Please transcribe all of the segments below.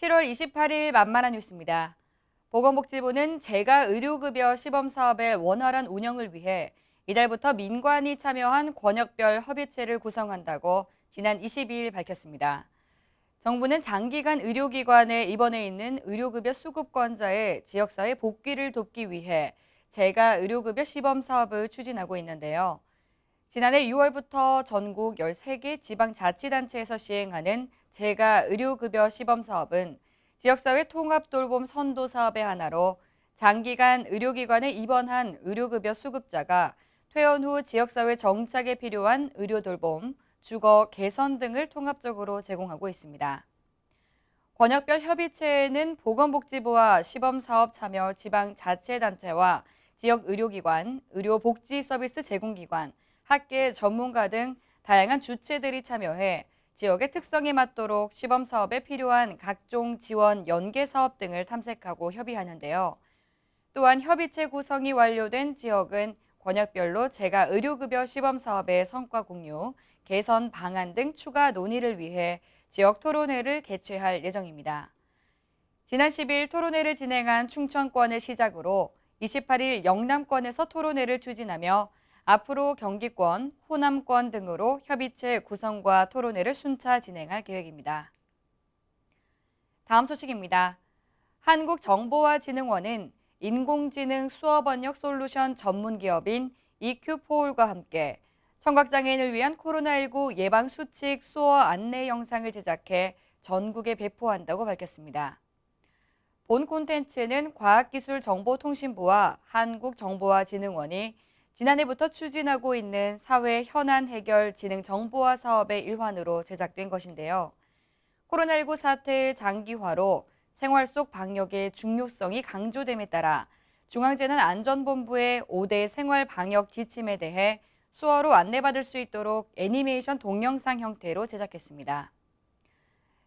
7월 28일 만만한 뉴스입니다. 보건복지부는 제가 의료급여 시범사업의 원활한 운영을 위해 이달부터 민관이 참여한 권역별 협의체를 구성한다고 지난 22일 밝혔습니다. 정부는 장기간 의료기관에 입원해 있는 의료급여 수급권자의 지역사회 복귀를 돕기 위해 제가 의료급여 시범사업을 추진하고 있는데요. 지난해 6월부터 전국 13개 지방자치단체에서 시행하는 재가 의료급여 시범 사업은 지역사회 통합돌봄 선도 사업의 하나로 장기간 의료기관에 입원한 의료급여 수급자가 퇴원 후 지역사회 정착에 필요한 의료돌봄, 주거 개선 등을 통합적으로 제공하고 있습니다. 권역별 협의체에는 보건복지부와 시범사업 참여 지방자치단체와 지역의료기관, 의료복지서비스 제공기관, 학계 전문가 등 다양한 주체들이 참여해 지역의 특성에 맞도록 시범 사업에 필요한 각종 지원 연계 사업 등을 탐색하고 협의하는데요. 또한 협의체 구성이 완료된 지역은 권역별로 제가 의료급여 시범 사업의 성과 공유, 개선 방안 등 추가 논의를 위해 지역 토론회를 개최할 예정입니다. 지난 10일 토론회를 진행한 충청권을 시작으로 28일 영남권에서 토론회를 추진하며 앞으로 경기권, 호남권 등으로 협의체 구성과 토론회를 순차 진행할 계획입니다. 다음 소식입니다. 한국정보화진흥원은 인공지능 수업번역 솔루션 전문 기업인 EQ포올과 함께 청각장애인을 위한 코로나19 예방수칙 수어 안내 영상을 제작해 전국에 배포한다고 밝혔습니다. 본 콘텐츠는 과학기술정보통신부와 한국정보화진흥원이 지난해부터 추진하고 있는 사회 현안 해결 진흥 정보화 사업의 일환으로 제작된 것인데요. 코로나19 사태의 장기화로 생활 속 방역의 중요성이 강조됨에 따라 중앙재난안전본부의 5대 생활 방역 지침에 대해 수어로 안내받을 수 있도록 애니메이션 동영상 형태로 제작했습니다.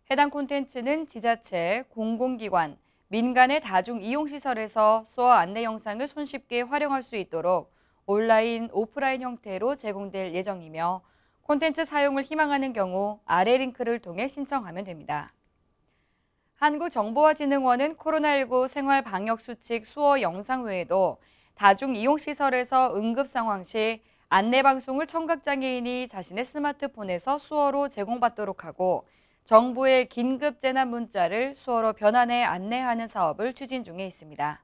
해당 콘텐츠는 지자체, 공공기관, 민간의 다중 이용시설에서 수어 안내 영상을 손쉽게 활용할 수 있도록 온라인, 오프라인 형태로 제공될 예정이며 콘텐츠 사용을 희망하는 경우 아래 링크를 통해 신청하면 됩니다. 한국정보화진흥원은 코로나19 생활방역수칙 수어 영상 외에도 다중이용시설에서 응급상황 시 안내방송을 청각장애인이 자신의 스마트폰에서 수어로 제공받도록 하고 정부의 긴급재난 문자를 수어로 변환해 안내하는 사업을 추진 중에 있습니다.